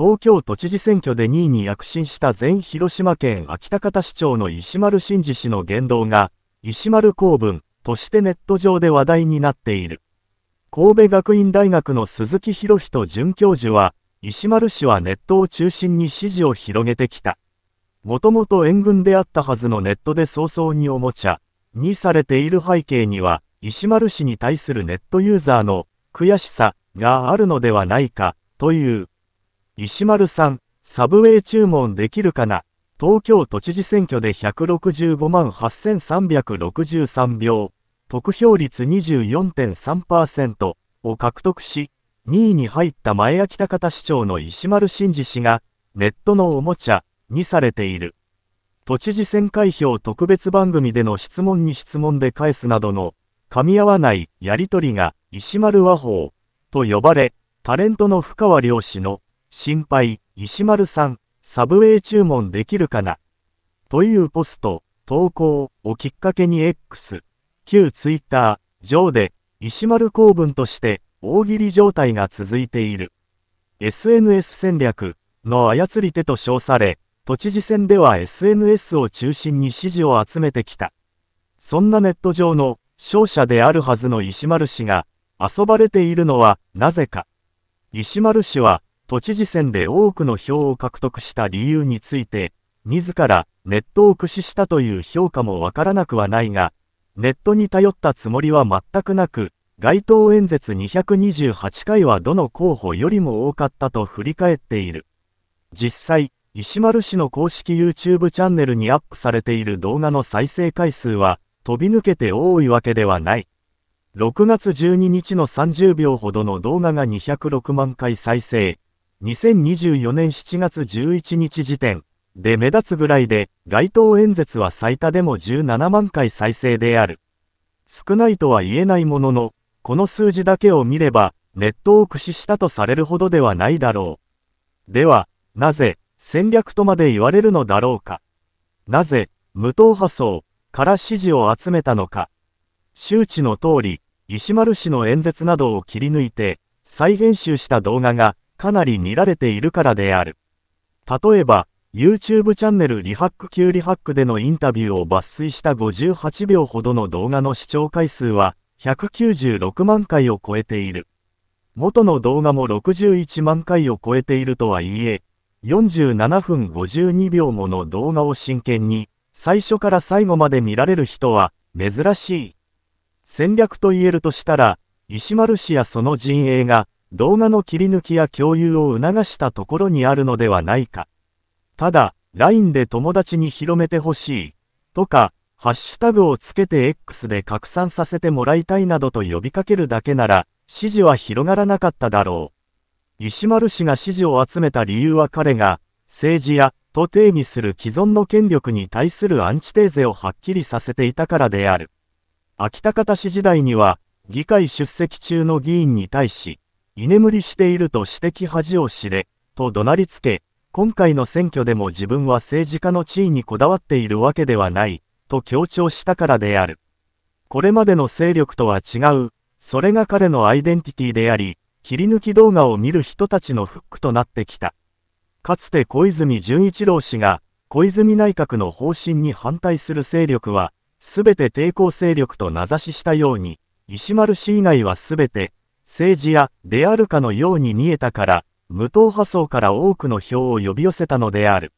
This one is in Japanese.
東京都知事選挙で2位に躍進した全広島県秋田方市長の石丸真二氏の言動が、石丸公文としてネット上で話題になっている。神戸学院大学の鈴木博人准教授は、石丸氏はネットを中心に支持を広げてきた。もともと援軍であったはずのネットで早々におもちゃにされている背景には、石丸氏に対するネットユーザーの悔しさがあるのではないかという石丸さん、サブウェイ注文できるかな東京都知事選挙で165万8363票、得票率24.3%を獲得し、2位に入った前秋田方市長の石丸真二氏が、ネットのおもちゃにされている。都知事選開票特別番組での質問に質問で返すなどの、噛み合わないやりとりが石丸和法と呼ばれ、タレントの深川良氏の心配、石丸さん、サブウェイ注文できるかなというポスト、投稿をきっかけに X、旧 Twitter、上で、石丸公文として大喜利状態が続いている。SNS 戦略の操り手と称され、都知事選では SNS を中心に支持を集めてきた。そんなネット上の勝者であるはずの石丸氏が遊ばれているのはなぜか。石丸氏は都知事選で多くの票を獲得した理由について、自らネットを駆使したという評価もわからなくはないが、ネットに頼ったつもりは全くなく、街頭演説228回はどの候補よりも多かったと振り返っている。実際、石丸氏の公式 YouTube チャンネルにアップされている動画の再生回数は飛び抜けて多いわけではない。6月12日の30秒ほどの動画が206万回再生、2024年7月11日時点で目立つぐらいで、街頭演説は最多でも17万回再生である。少ないとは言えないものの、この数字だけを見れば、ネットを駆使したとされるほどではないだろう。では、なぜ、戦略とまで言われるのだろうか。なぜ、無党派層から支持を集めたのか。周知の通り、石丸氏の演説などを切り抜いて、再編集した動画が、かなり見られているからである。例えば、YouTube チャンネルリハック級リハックでのインタビューを抜粋した58秒ほどの動画の視聴回数は196万回を超えている。元の動画も61万回を超えているとはいえ、47分52秒もの動画を真剣に最初から最後まで見られる人は珍しい。戦略と言えるとしたら、石丸氏やその陣営が動画の切り抜きや共有を促したところにあるのではないか。ただ、LINE で友達に広めてほしい、とか、ハッシュタグをつけて X で拡散させてもらいたいなどと呼びかけるだけなら、指示は広がらなかっただろう。石丸氏が支持を集めた理由は彼が、政治や、と定義する既存の権力に対するアンチテーゼをはっきりさせていたからである。秋田方氏時代には、議会出席中の議員に対し、居眠りしていると私的恥を知れ、と怒鳴りつけ、今回の選挙でも自分は政治家の地位にこだわっているわけではない、と強調したからである。これまでの勢力とは違う、それが彼のアイデンティティであり、切り抜き動画を見る人たちのフックとなってきた。かつて小泉純一郎氏が、小泉内閣の方針に反対する勢力は、すべて抵抗勢力と名指ししたように、石丸氏以外はすべて、政治やであるかのように見えたから、無党派層から多くの票を呼び寄せたのである。